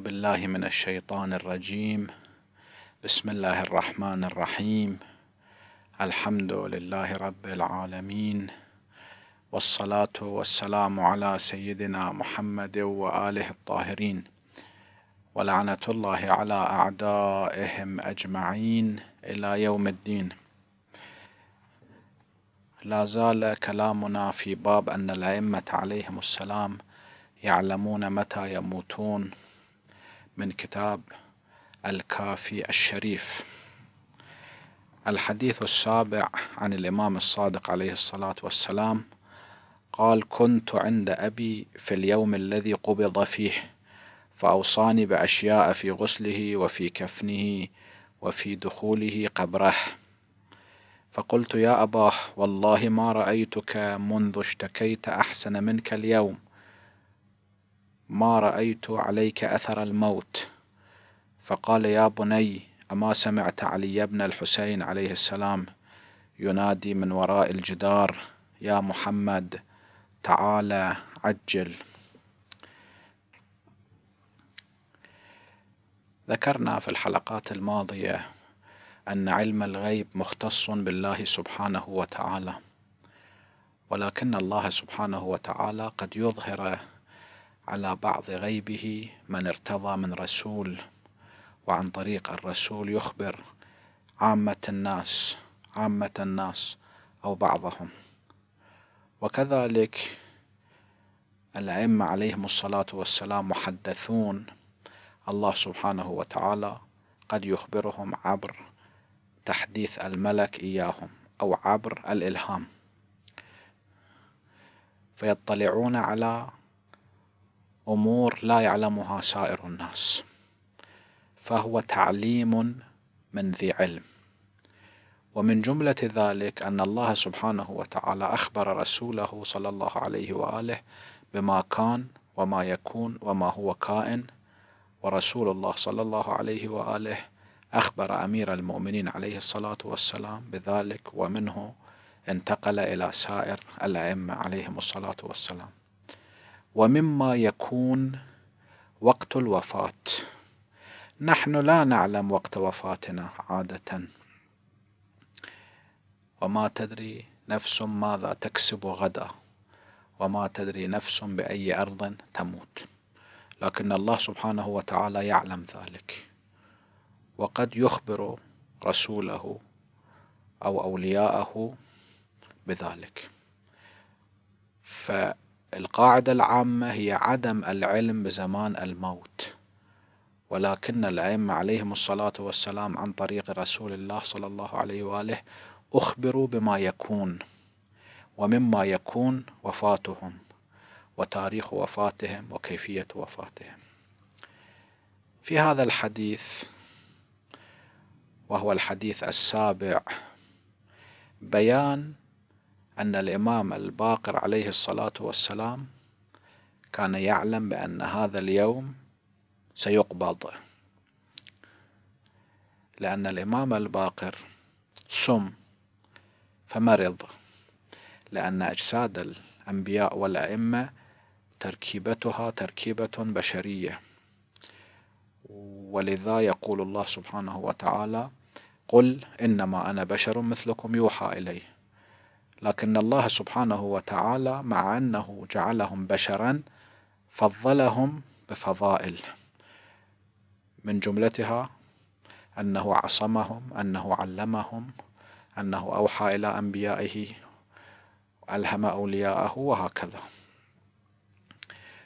بالله من الشيطان الرجيم بسم الله الرحمن الرحيم الحمد لله رب العالمين والصلاة والسلام على سيدنا محمد وآله الطاهرين ولعنة الله على أعدائهم أجمعين إلى يوم الدين لا زال كلامنا في باب أن الأئمة عليهم السلام يعلمون متى يموتون من كتاب الكافي الشريف الحديث السابع عن الإمام الصادق عليه الصلاة والسلام قال كنت عند أبي في اليوم الذي قبض فيه فأوصاني بأشياء في غسله وفي كفنه وفي دخوله قبره فقلت يا أباه والله ما رأيتك منذ اشتكيت أحسن منك اليوم ما رأيت عليك أثر الموت فقال يا بني أما سمعت علي بن الحسين عليه السلام ينادي من وراء الجدار يا محمد تعال عجل ذكرنا في الحلقات الماضية أن علم الغيب مختص بالله سبحانه وتعالى ولكن الله سبحانه وتعالى قد يظهر على بعض غيبه من ارتضى من رسول وعن طريق الرسول يخبر عامة الناس عامة الناس أو بعضهم وكذلك الأئمة عليهم الصلاة والسلام محدثون الله سبحانه وتعالى قد يخبرهم عبر تحديث الملك إياهم أو عبر الإلهام فيطلعون على امور لا يعلمها سائر الناس فهو تعليم من ذي علم ومن جملة ذلك أن الله سبحانه وتعالى أخبر رسوله صلى الله عليه وآله بما كان وما يكون وما هو كائن ورسول الله صلى الله عليه وآله أخبر أمير المؤمنين عليه الصلاة والسلام بذلك ومنه انتقل إلى سائر الأئمة عليهم الصلاة والسلام ومما يكون وقت الوفاة نحن لا نعلم وقت وفاتنا عادة وما تدري نفس ماذا تكسب غدا وما تدري نفس بأي أرض تموت لكن الله سبحانه وتعالى يعلم ذلك وقد يخبر رسوله أو أولياءه بذلك ف القاعدة العامة هي عدم العلم بزمان الموت ولكن الأئمة عليهم الصلاة والسلام عن طريق رسول الله صلى الله عليه وآله أخبروا بما يكون ومما يكون وفاتهم وتاريخ وفاتهم وكيفية وفاتهم في هذا الحديث وهو الحديث السابع بيان أن الإمام الباقر عليه الصلاة والسلام كان يعلم بأن هذا اليوم سيقبض لأن الإمام الباقر سم فمرض لأن أجساد الأنبياء والأئمة تركيبتها تركيبة بشرية ولذا يقول الله سبحانه وتعالى قل إنما أنا بشر مثلكم يوحى إليه لكن الله سبحانه وتعالى مع أنه جعلهم بشرا فضلهم بفضائل من جملتها أنه عصمهم أنه علمهم أنه أوحى إلى أنبيائه ألهم أولياءه وهكذا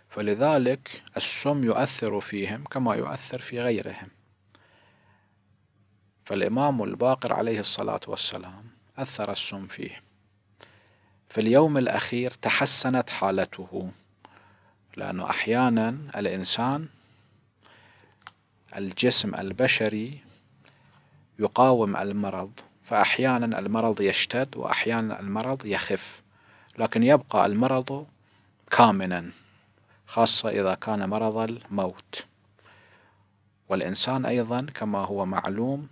فلذلك السم يؤثر فيهم كما يؤثر في غيرهم فالإمام الباقر عليه الصلاة والسلام أثر السم فيه في اليوم الأخير تحسنت حالته لأنه أحيانا الإنسان الجسم البشري يقاوم المرض فأحيانا المرض يشتد وأحيانا المرض يخف لكن يبقى المرض كامنا خاصة إذا كان مرض الموت والإنسان أيضا كما هو معلوم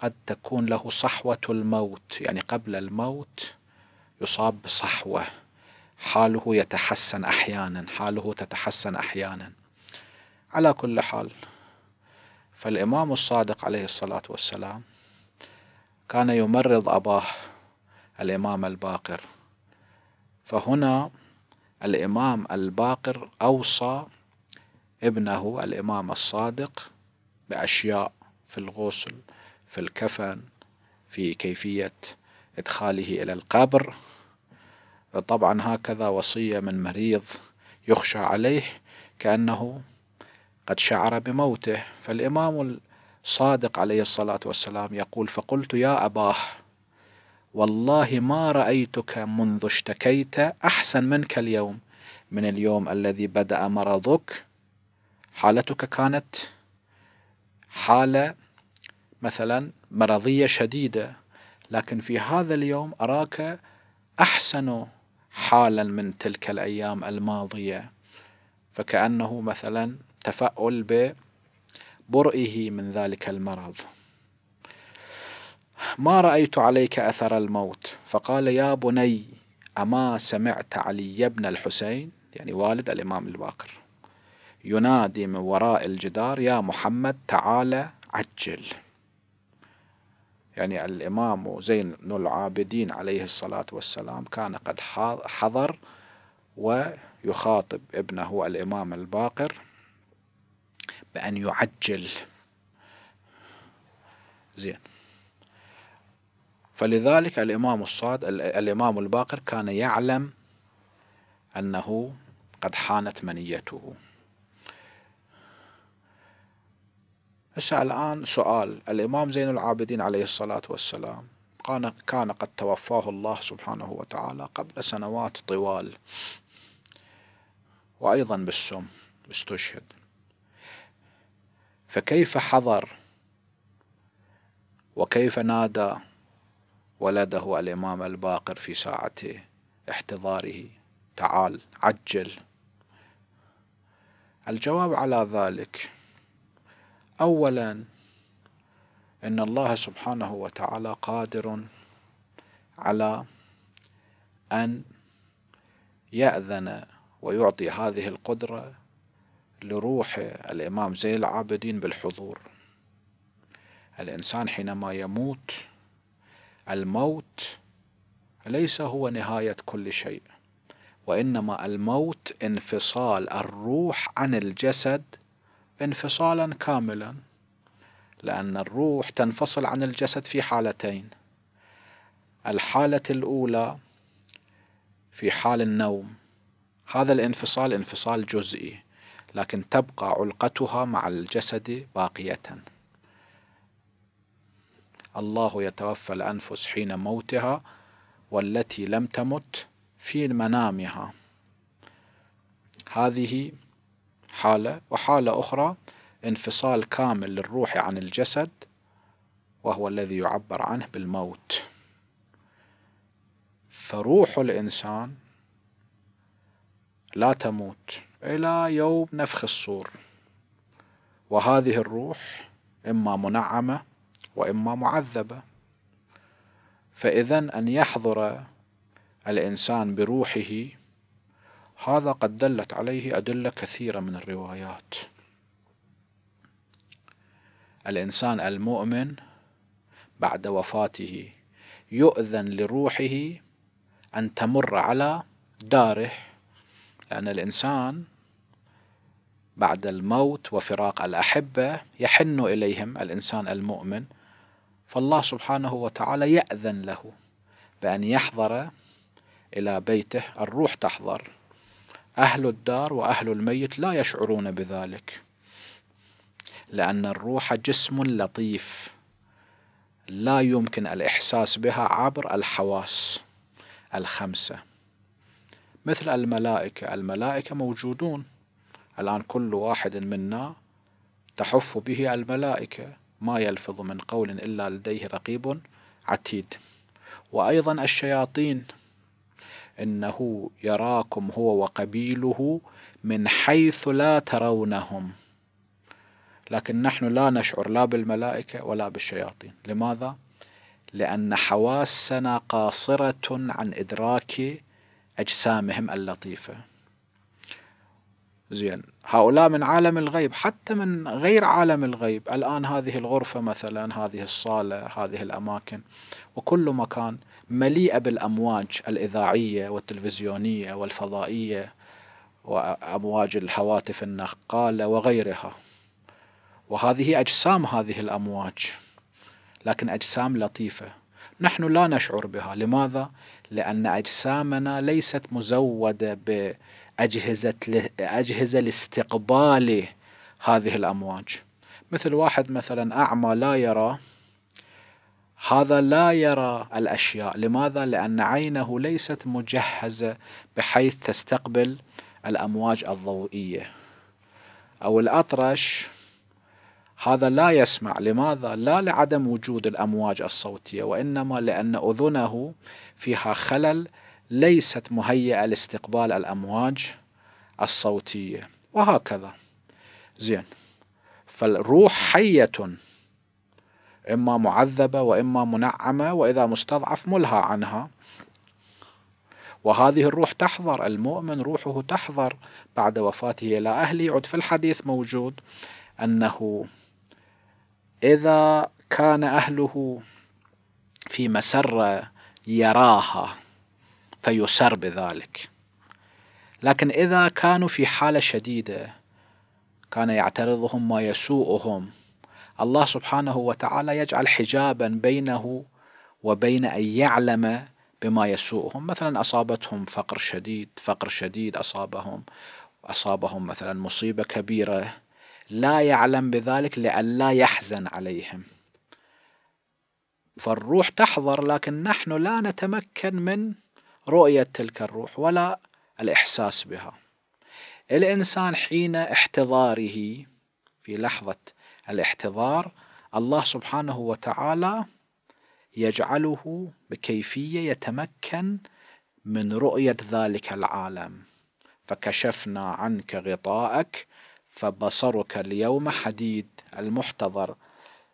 قد تكون له صحوة الموت يعني قبل الموت يصاب بصحوه حاله يتحسن احيانا حاله تتحسن احيانا على كل حال فالامام الصادق عليه الصلاه والسلام كان يمرض اباه الامام الباقر فهنا الامام الباقر اوصى ابنه الامام الصادق باشياء في الغسل في الكفن في كيفيه ادخاله الى القبر طبعا هكذا وصية من مريض يخشى عليه كأنه قد شعر بموته فالإمام الصادق عليه الصلاة والسلام يقول فقلت يا أباه والله ما رأيتك منذ اشتكيت أحسن منك اليوم من اليوم الذي بدأ مرضك حالتك كانت حالة مثلا مرضية شديدة لكن في هذا اليوم أراك أحسن حالا من تلك الأيام الماضية فكأنه مثلا تفاؤل ببرئه من ذلك المرض ما رأيت عليك أثر الموت فقال يا بني أما سمعت علي بن الحسين يعني والد الإمام الباقر ينادي من وراء الجدار يا محمد تعال عجل يعني الإمام زين بن العابدين عليه الصلاة والسلام كان قد حضر ويخاطب ابنه الإمام الباقر بأن يعجل زين فلذلك الإمام الصاد الإمام الباقر كان يعلم أنه قد حانت منيته هسه الآن سؤال الإمام زين العابدين عليه الصلاة والسلام كان قد توفاه الله سبحانه وتعالى قبل سنوات طوال وأيضا بالسم استشهد فكيف حضر وكيف نادى ولده الإمام الباقر في ساعة احتضاره تعال عجل الجواب على ذلك اولا ان الله سبحانه وتعالى قادر على ان ياذن ويعطي هذه القدره لروح الامام زين العابدين بالحضور الانسان حينما يموت الموت ليس هو نهايه كل شيء وانما الموت انفصال الروح عن الجسد انفصالا كاملا لأن الروح تنفصل عن الجسد في حالتين الحالة الأولى في حال النوم هذا الانفصال انفصال جزئي لكن تبقى علقتها مع الجسد باقية الله يتوفى الأنفس حين موتها والتي لم تمت في منامها هذه حالة وحالة أخرى انفصال كامل للروح عن الجسد وهو الذي يعبر عنه بالموت فروح الإنسان لا تموت إلى يوم نفخ الصور وهذه الروح إما منعمة وإما معذبة فإذا أن يحضر الإنسان بروحه هذا قد دلت عليه أدلة كثيرة من الروايات الإنسان المؤمن بعد وفاته يؤذن لروحه أن تمر على داره لأن الإنسان بعد الموت وفراق الأحبة يحن إليهم الإنسان المؤمن فالله سبحانه وتعالى يأذن له بأن يحضر إلى بيته الروح تحضر أهل الدار وأهل الميت لا يشعرون بذلك لأن الروح جسم لطيف لا يمكن الإحساس بها عبر الحواس الخمسة مثل الملائكة الملائكة موجودون الآن كل واحد منا تحف به الملائكة ما يلفظ من قول إلا لديه رقيب عتيد وأيضا الشياطين إنه يراكم هو وقبيله من حيث لا ترونهم لكن نحن لا نشعر لا بالملائكة ولا بالشياطين لماذا؟ لأن حواسنا قاصرة عن إدراك أجسامهم اللطيفة زين هؤلاء من عالم الغيب حتى من غير عالم الغيب الآن هذه الغرفة مثلا هذه الصالة هذه الأماكن وكل مكان مليئة بالأمواج الإذاعية والتلفزيونية والفضائية وأمواج الهواتف النقالة وغيرها وهذه أجسام هذه الأمواج لكن أجسام لطيفة نحن لا نشعر بها لماذا؟ لأن أجسامنا ليست مزودة بأجهزة أجهزة لاستقبال هذه الأمواج مثل واحد مثلا أعمى لا يرى هذا لا يرى الأشياء لماذا؟ لأن عينه ليست مجهزة بحيث تستقبل الأمواج الضوئية أو الأطرش هذا لا يسمع لماذا؟ لا لعدم وجود الأمواج الصوتية وإنما لأن أذنه فيها خلل ليست مهيئة لاستقبال الأمواج الصوتية وهكذا زين فالروح حية إما معذبة وإما منعمة وإذا مستضعف ملهى عنها وهذه الروح تحضر المؤمن روحه تحضر بعد وفاته إلى أهله يعد في الحديث موجود أنه إذا كان أهله في مسرة يراها فيسر بذلك لكن إذا كانوا في حالة شديدة كان يعترضهم ما يسوءهم الله سبحانه وتعالى يجعل حجابا بينه وبين أن يعلم بما يسوءهم مثلا أصابتهم فقر شديد فقر شديد أصابهم أصابهم مثلا مصيبة كبيرة لا يعلم بذلك لئلا يحزن عليهم فالروح تحضر لكن نحن لا نتمكن من رؤية تلك الروح ولا الإحساس بها الإنسان حين احتضاره في لحظة الاحتضار الله سبحانه وتعالى يجعله بكيفيه يتمكن من رؤيه ذلك العالم فكشفنا عنك غطاءك فبصرك اليوم حديد المحتضر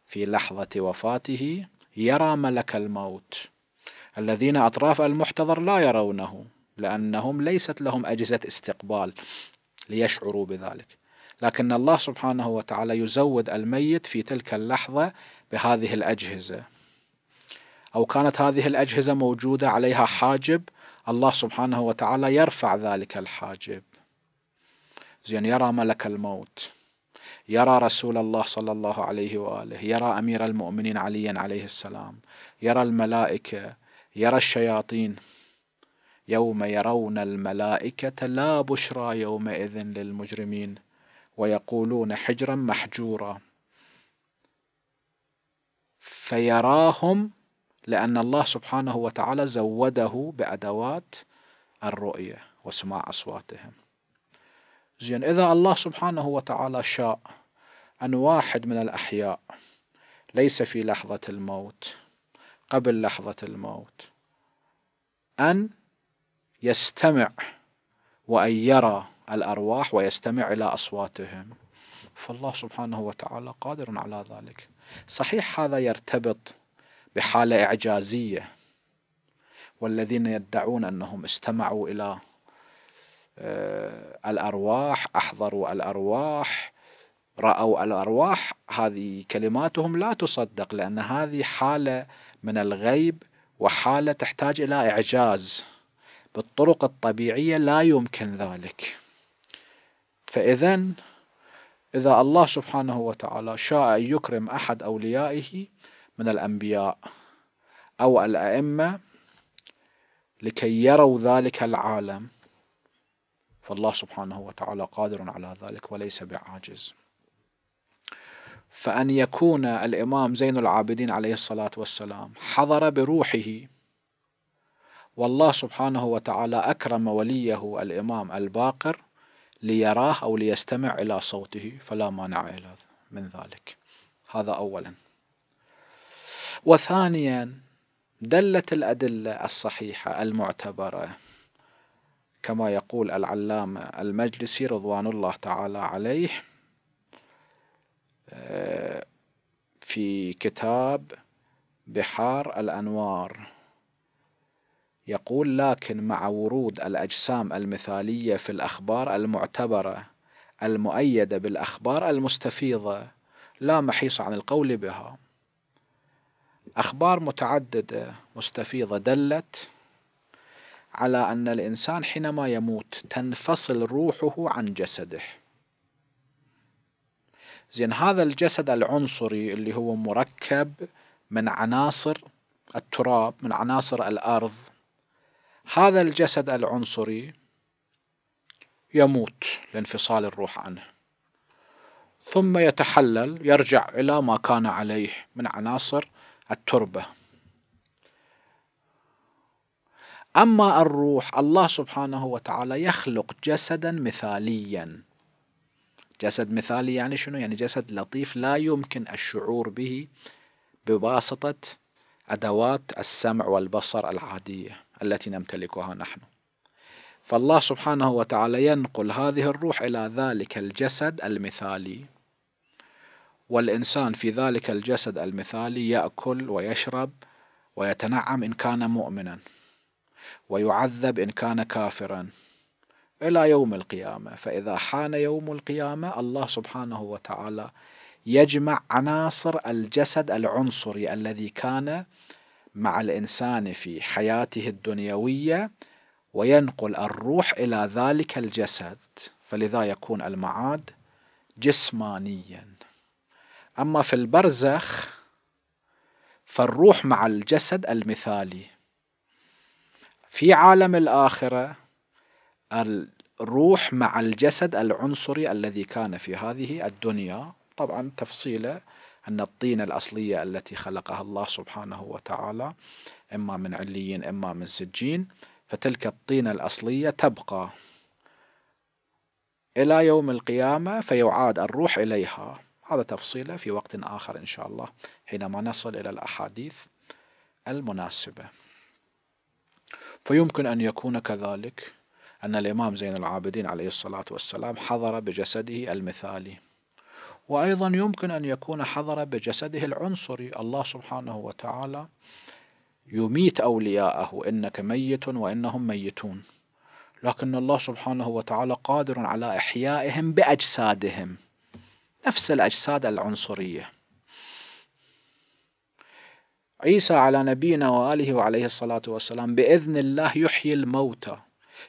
في لحظه وفاته يرى ملك الموت الذين اطراف المحتضر لا يرونه لانهم ليست لهم اجهزه استقبال ليشعروا بذلك لكن الله سبحانه وتعالى يزود الميت في تلك اللحظة بهذه الأجهزة أو كانت هذه الأجهزة موجودة عليها حاجب الله سبحانه وتعالى يرفع ذلك الحاجب زين يرى ملك الموت يرى رسول الله صلى الله عليه واله يرى امير المؤمنين عليا عليه السلام يرى الملائكه يرى الشياطين يوم يرون الملائكه لا بشرى يومئذ للمجرمين ويقولون حجرا محجورا فيراهم لأن الله سبحانه وتعالى زوده بأدوات الرؤية وسماع أصواتهم زين إذا الله سبحانه وتعالى شاء أن واحد من الأحياء ليس في لحظة الموت قبل لحظة الموت أن يستمع وأن يرى الأرواح ويستمع إلى أصواتهم فالله سبحانه وتعالى قادر على ذلك صحيح هذا يرتبط بحالة إعجازية والذين يدعون أنهم استمعوا إلى آه، الأرواح أحضروا الأرواح رأوا الأرواح هذه كلماتهم لا تصدق لأن هذه حالة من الغيب وحالة تحتاج إلى إعجاز بالطرق الطبيعية لا يمكن ذلك فإذا إذا الله سبحانه وتعالى شاء أن يكرم أحد أوليائه من الأنبياء أو الأئمة لكي يروا ذلك العالم فالله سبحانه وتعالى قادر على ذلك وليس بعاجز فأن يكون الإمام زين العابدين عليه الصلاة والسلام حضر بروحه والله سبحانه وتعالى أكرم وليه الإمام الباقر ليراه أو ليستمع إلى صوته فلا مانع من ذلك هذا أولا وثانيا دلت الأدلة الصحيحة المعتبرة كما يقول العلامة المجلسي رضوان الله تعالى عليه آه، في كتاب بحار الأنوار يقول لكن مع ورود الأجسام المثالية في الأخبار المعتبرة المؤيدة بالأخبار المستفيضة لا محيص عن القول بها أخبار متعددة مستفيضة دلت على أن الإنسان حينما يموت تنفصل روحه عن جسده زين هذا الجسد العنصري اللي هو مركب من عناصر التراب من عناصر الأرض هذا الجسد العنصري يموت لانفصال الروح عنه ثم يتحلل يرجع إلى ما كان عليه من عناصر التربة أما الروح الله سبحانه وتعالى يخلق جسدا مثاليا جسد مثالي يعني شنو؟ يعني جسد لطيف لا يمكن الشعور به بواسطة أدوات السمع والبصر العادية التي نمتلكها نحن فالله سبحانه وتعالى ينقل هذه الروح إلى ذلك الجسد المثالي والإنسان في ذلك الجسد المثالي يأكل ويشرب ويتنعم إن كان مؤمنا ويعذب إن كان كافرا إلى يوم القيامة فإذا حان يوم القيامة الله سبحانه وتعالى يجمع عناصر الجسد العنصري الذي كان مع الانسان في حياته الدنيويه وينقل الروح الى ذلك الجسد فلذا يكون المعاد جسمانيا اما في البرزخ فالروح مع الجسد المثالي في عالم الاخره الروح مع الجسد العنصري الذي كان في هذه الدنيا طبعا تفصيله أن الطينة الأصلية التي خلقها الله سبحانه وتعالى إما من عليين إما من سجين فتلك الطينة الأصلية تبقى إلى يوم القيامة فيعاد الروح إليها هذا تفصيله في وقت آخر إن شاء الله حينما نصل إلى الأحاديث المناسبة فيمكن أن يكون كذلك أن الإمام زين العابدين عليه الصلاة والسلام حضر بجسده المثالي وأيضا يمكن أن يكون حضر بجسده العنصري الله سبحانه وتعالى يميت أولياءه إنك ميت وإنهم ميتون لكن الله سبحانه وتعالى قادر على إحيائهم بأجسادهم نفس الأجساد العنصرية عيسى على نبينا وآله وعليه الصلاة والسلام بإذن الله يحيي الموتى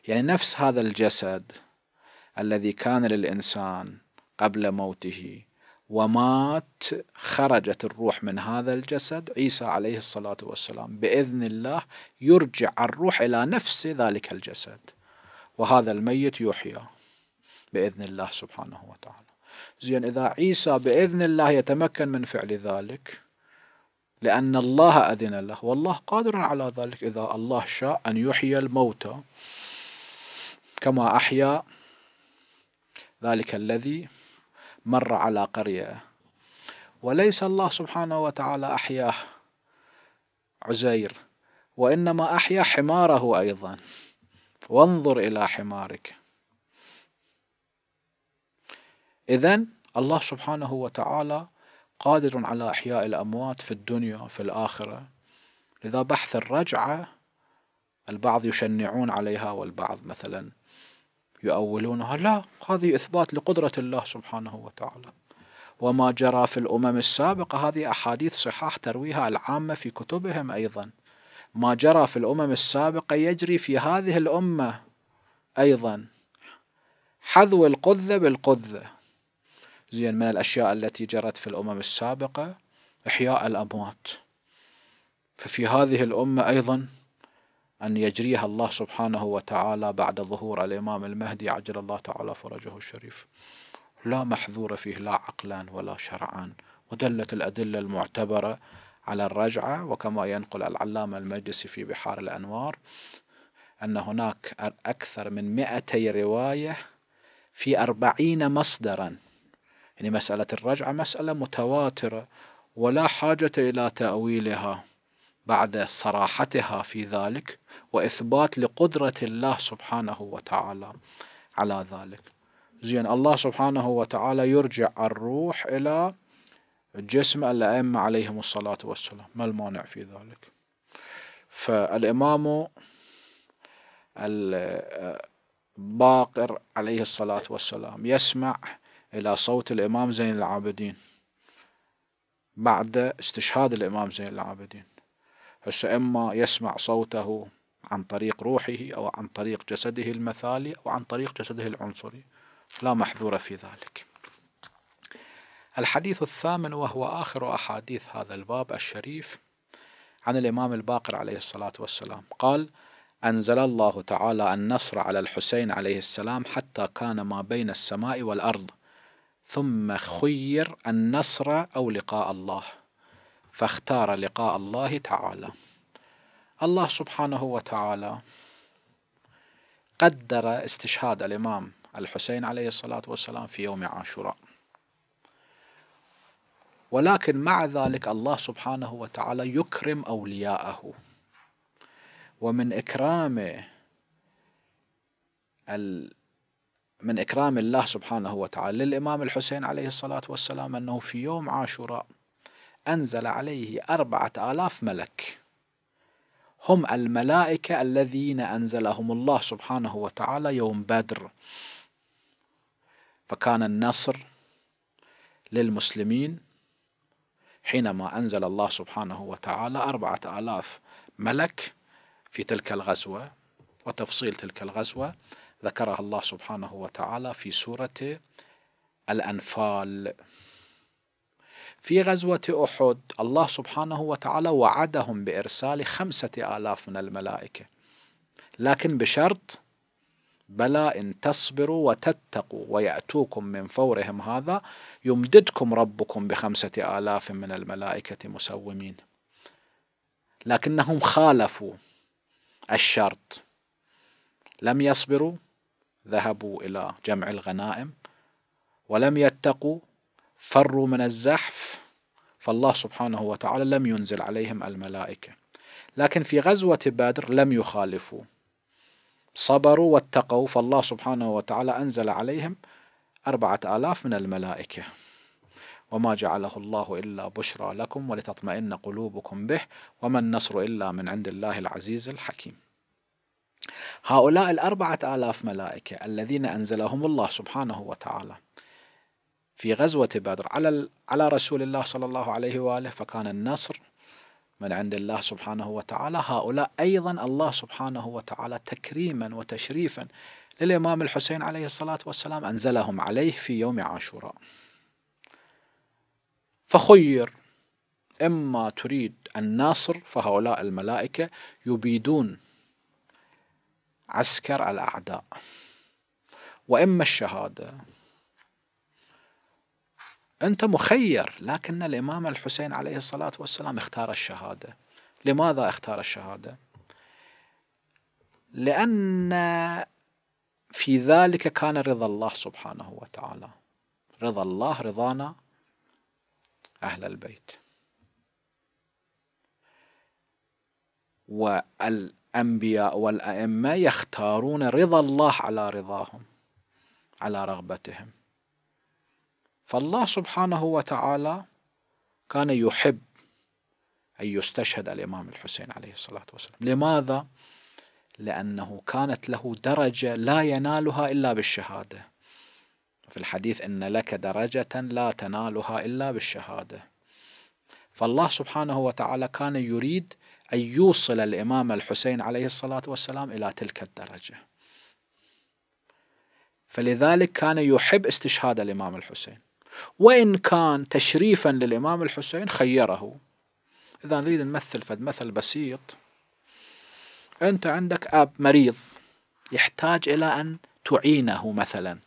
يعني نفس هذا الجسد الذي كان للإنسان قبل موته ومات خرجت الروح من هذا الجسد عيسى عليه الصلاة والسلام بإذن الله يرجع الروح إلى نفس ذلك الجسد وهذا الميت يحيى بإذن الله سبحانه وتعالى زين إذا عيسى بإذن الله يتمكن من فعل ذلك لأن الله أذن له والله قادر على ذلك إذا الله شاء أن يحيي الموتى كما أحيا ذلك الذي مر على قرية وليس الله سبحانه وتعالى أحياه عزير وإنما أحيا حماره أيضا وانظر إلى حمارك إذا الله سبحانه وتعالى قادر على إحياء الأموات في الدنيا في الآخرة لذا بحث الرجعة البعض يشنعون عليها والبعض مثلا يؤولونها لا هذه إثبات لقدرة الله سبحانه وتعالى وما جرى في الأمم السابقة هذه أحاديث صحاح ترويها العامة في كتبهم أيضا ما جرى في الأمم السابقة يجري في هذه الأمة أيضا حذو القذة بالقذة زين من الأشياء التي جرت في الأمم السابقة إحياء الأموات ففي هذه الأمة أيضا أن يجريها الله سبحانه وتعالى بعد ظهور الإمام المهدي عجل الله تعالى فرجه الشريف لا محذور فيه لا عقلا ولا شرعا ودلت الأدلة المعتبرة على الرجعة وكما ينقل العلامة المجلسي في بحار الأنوار أن هناك أكثر من مئتي رواية في أربعين مصدرا يعني مسألة الرجعة مسألة متواترة ولا حاجة إلى تأويلها بعد صراحتها في ذلك واثبات لقدره الله سبحانه وتعالى على ذلك. زين الله سبحانه وتعالى يرجع الروح الى جسم الائمه عليهم الصلاه والسلام، ما المانع في ذلك؟ فالامام الباقر عليه الصلاة والسلام يسمع إلى صوت الإمام زين العابدين بعد استشهاد الإمام زين العابدين هسه إما يسمع صوته عن طريق روحه أو عن طريق جسده المثالي أو عن طريق جسده العنصري لا محذور في ذلك الحديث الثامن وهو آخر أحاديث هذا الباب الشريف عن الإمام الباقر عليه الصلاة والسلام قال أنزل الله تعالى النصر على الحسين عليه السلام حتى كان ما بين السماء والأرض ثم خير النصر أو لقاء الله فاختار لقاء الله تعالى الله سبحانه وتعالى قدر استشهاد الإمام الحسين عليه الصلاة والسلام في يوم عاشوراء ولكن مع ذلك الله سبحانه وتعالى يكرم أولياءه ومن إكرام ال من إكرام الله سبحانه وتعالى للإمام الحسين عليه الصلاة والسلام أنه في يوم عاشوراء أنزل عليه أربعة آلاف ملك هم الملائكة الذين أنزلهم الله سبحانه وتعالى يوم بدر فكان النصر للمسلمين حينما أنزل الله سبحانه وتعالى أربعة آلاف ملك في تلك الغزوة وتفصيل تلك الغزوة ذكرها الله سبحانه وتعالى في سورة الأنفال في غزوة أحد الله سبحانه وتعالى وعدهم بإرسال خمسة آلاف من الملائكة لكن بشرط بلى إن تصبروا وتتقوا ويأتوكم من فورهم هذا يمددكم ربكم بخمسة آلاف من الملائكة مسومين لكنهم خالفوا الشرط لم يصبروا ذهبوا إلى جمع الغنائم ولم يتقوا فروا من الزحف فالله سبحانه وتعالى لم ينزل عليهم الملائكة لكن في غزوة بدر لم يخالفوا صبروا واتقوا فالله سبحانه وتعالى أنزل عليهم أربعة آلاف من الملائكة وما جعله الله إلا بشرى لكم ولتطمئن قلوبكم به وما النصر إلا من عند الله العزيز الحكيم هؤلاء الأربعة آلاف ملائكة الذين أنزلهم الله سبحانه وتعالى في غزوة بدر على على رسول الله صلى الله عليه وآله فكان النصر من عند الله سبحانه وتعالى هؤلاء أيضا الله سبحانه وتعالى تكريما وتشريفا للإمام الحسين عليه الصلاة والسلام أنزلهم عليه في يوم عاشوراء فخير إما تريد الناصر فهؤلاء الملائكة يبيدون عسكر الأعداء وإما الشهادة أنت مخير لكن الإمام الحسين عليه الصلاة والسلام اختار الشهادة لماذا اختار الشهادة؟ لأن في ذلك كان رضا الله سبحانه وتعالى رضا الله رضانا أهل البيت والأنبياء والأئمة يختارون رضا الله على رضاهم على رغبتهم فالله سبحانه وتعالى كان يحب أن يستشهد الإمام الحسين عليه الصلاة والسلام لماذا؟ لأنه كانت له درجة لا ينالها إلا بالشهادة في الحديث إن لك درجة لا تنالها إلا بالشهادة فالله سبحانه وتعالى كان يريد أن يوصل الإمام الحسين عليه الصلاة والسلام إلى تلك الدرجة فلذلك كان يحب استشهاد الإمام الحسين وإن كان تشريفا للإمام الحسين خيره إذا نريد نمثل فد مثل بسيط أنت عندك أب مريض يحتاج إلى أن تعينه مثلا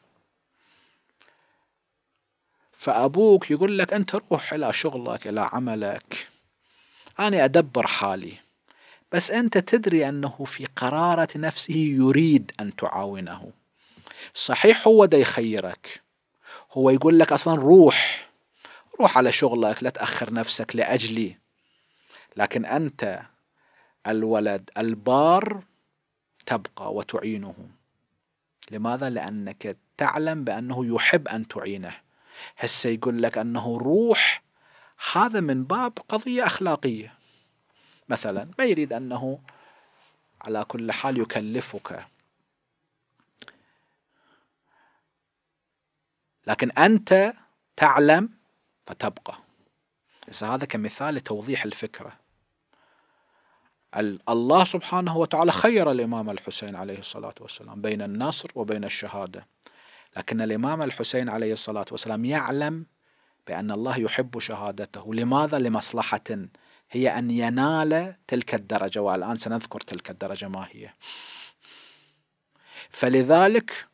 فأبوك يقول لك أنت روح إلى شغلك إلى عملك أنا أدبر حالي بس أنت تدري أنه في قرارة نفسه يريد أن تعاونه صحيح هو ده يخيرك هو يقول لك اصلا روح روح على شغلك لا تاخر نفسك لاجلي لكن انت الولد البار تبقى وتعينه لماذا لانك تعلم بانه يحب ان تعينه هسه يقول لك انه روح هذا من باب قضيه اخلاقيه مثلا ما يريد انه على كل حال يكلفك لكن أنت تعلم فتبقى إذا هذا كمثال لتوضيح الفكرة الله سبحانه وتعالى خير الإمام الحسين عليه الصلاة والسلام بين النصر وبين الشهادة لكن الإمام الحسين عليه الصلاة والسلام يعلم بأن الله يحب شهادته لماذا؟ لمصلحة هي أن ينال تلك الدرجة والآن سنذكر تلك الدرجة ما هي فلذلك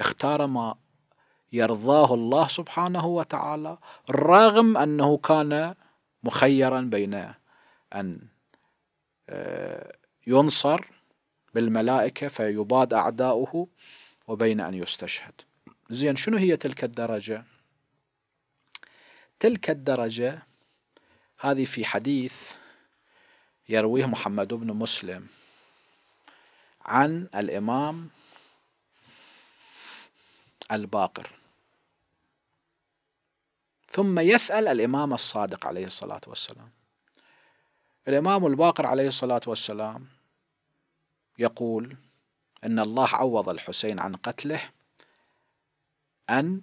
اختار ما يرضاه الله سبحانه وتعالى رغم أنه كان مخيرا بين أن آه، ينصر بالملائكة فيباد أعداؤه وبين أن يستشهد زين شنو هي تلك الدرجة تلك الدرجة هذه في حديث يرويه محمد بن مسلم عن الإمام الباقر ثم يسأل الإمام الصادق عليه الصلاة والسلام الإمام الباقر عليه الصلاة والسلام يقول إن الله عوض الحسين عن قتله أن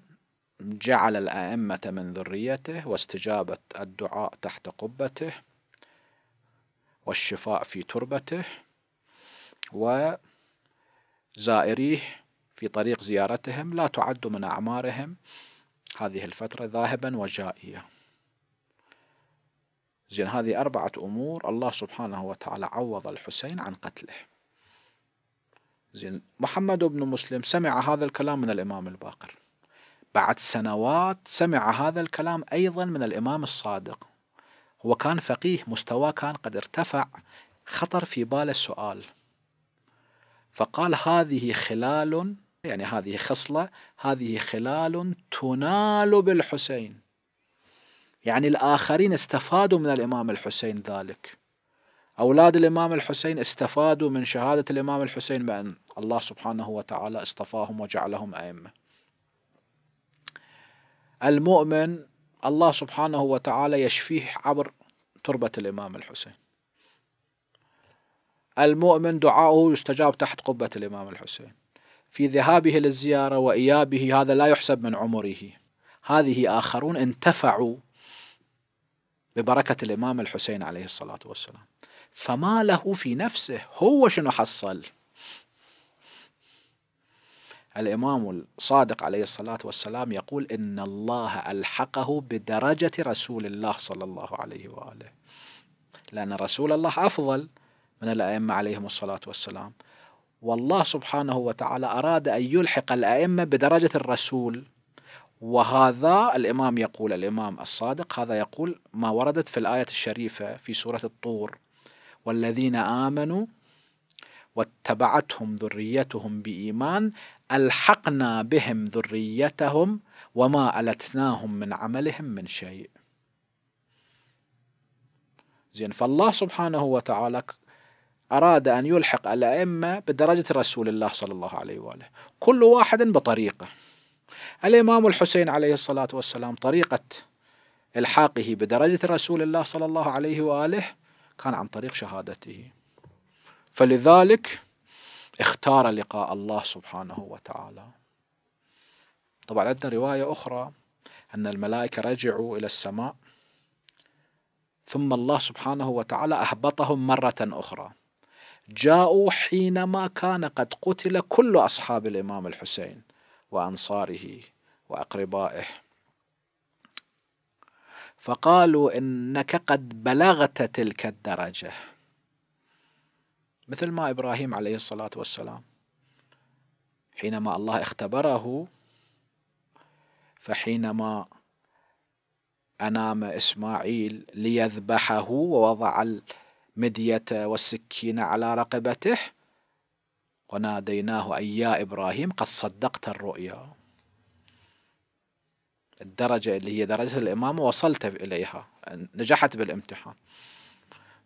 جعل الأئمة من ذريته واستجابة الدعاء تحت قبته والشفاء في تربته وزائريه في طريق زيارتهم لا تعد من أعمارهم هذه الفترة ذاهبا وجائيا زين هذه أربعة أمور الله سبحانه وتعالى عوض الحسين عن قتله زين محمد بن مسلم سمع هذا الكلام من الإمام الباقر بعد سنوات سمع هذا الكلام أيضا من الإمام الصادق هو كان فقيه مستواه كان قد ارتفع خطر في باله السؤال فقال هذه خلال يعني هذه خصلة هذه خلال تنال بالحسين يعني الآخرين استفادوا من الإمام الحسين ذلك أولاد الإمام الحسين استفادوا من شهادة الإمام الحسين بأن الله سبحانه وتعالى اصطفاهم وجعلهم أئمة المؤمن الله سبحانه وتعالى يشفيه عبر تربة الإمام الحسين المؤمن دعاؤه يستجاب تحت قبة الإمام الحسين في ذهابه للزيارة وإيابه هذا لا يحسب من عمره هذه آخرون انتفعوا ببركة الإمام الحسين عليه الصلاة والسلام فما له في نفسه هو شنو حصل الإمام الصادق عليه الصلاة والسلام يقول إن الله ألحقه بدرجة رسول الله صلى الله عليه وآله لأن رسول الله أفضل من الأئمة عليهم الصلاة والسلام والله سبحانه وتعالى أراد أن يلحق الأئمة بدرجة الرسول وهذا الإمام يقول الإمام الصادق هذا يقول ما وردت في الآية الشريفة في سورة الطور والذين آمنوا واتبعتهم ذريتهم بإيمان ألحقنا بهم ذريتهم وما ألتناهم من عملهم من شيء زين فالله سبحانه وتعالى أراد أن يلحق الأئمة بدرجة رسول الله صلى الله عليه وآله كل واحد بطريقة الإمام الحسين عليه الصلاة والسلام طريقة إلحاقه بدرجة رسول الله صلى الله عليه وآله كان عن طريق شهادته فلذلك اختار لقاء الله سبحانه وتعالى طبعا عندنا رواية أخرى أن الملائكة رجعوا إلى السماء ثم الله سبحانه وتعالى أهبطهم مرة أخرى جاءوا حينما كان قد قتل كل أصحاب الإمام الحسين وأنصاره وأقربائه فقالوا إنك قد بلغت تلك الدرجة مثل ما إبراهيم عليه الصلاة والسلام حينما الله اختبره فحينما أنام إسماعيل ليذبحه ووضع مدية والسكين على رقبته وناديناه أي يا إبراهيم قد صدقت الرؤيا الدرجة اللي هي درجة الإمامة وصلت إليها نجحت بالامتحان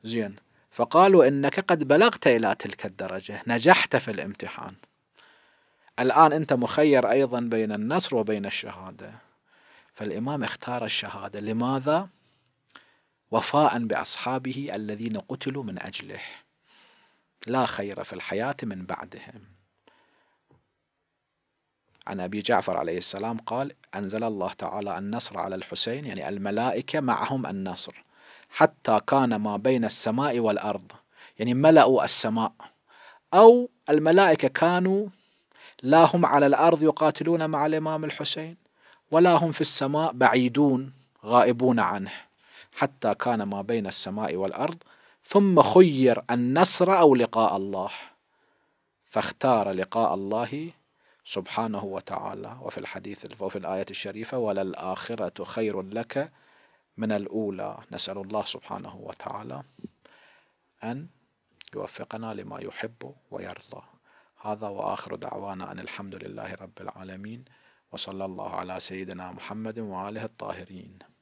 زين فقالوا إنك قد بلغت إلى تلك الدرجة نجحت في الامتحان الآن أنت مخير أيضا بين النصر وبين الشهادة فالإمام اختار الشهادة لماذا؟ وفاء باصحابه الذين قتلوا من اجله لا خير في الحياه من بعدهم عن ابي جعفر عليه السلام قال انزل الله تعالى النصر على الحسين يعني الملائكه معهم النصر حتى كان ما بين السماء والارض يعني ملأوا السماء او الملائكه كانوا لا هم على الارض يقاتلون مع الامام الحسين ولا هم في السماء بعيدون غائبون عنه حتى كان ما بين السماء والأرض ثم خير النصر أو لقاء الله فاختار لقاء الله سبحانه وتعالى وفي الحديث وفي الآية الشريفة وللآخرة خير لك من الأولى نسأل الله سبحانه وتعالى أن يوفقنا لما يحب ويرضى هذا وآخر دعوانا أن الحمد لله رب العالمين وصلى الله على سيدنا محمد وآله الطاهرين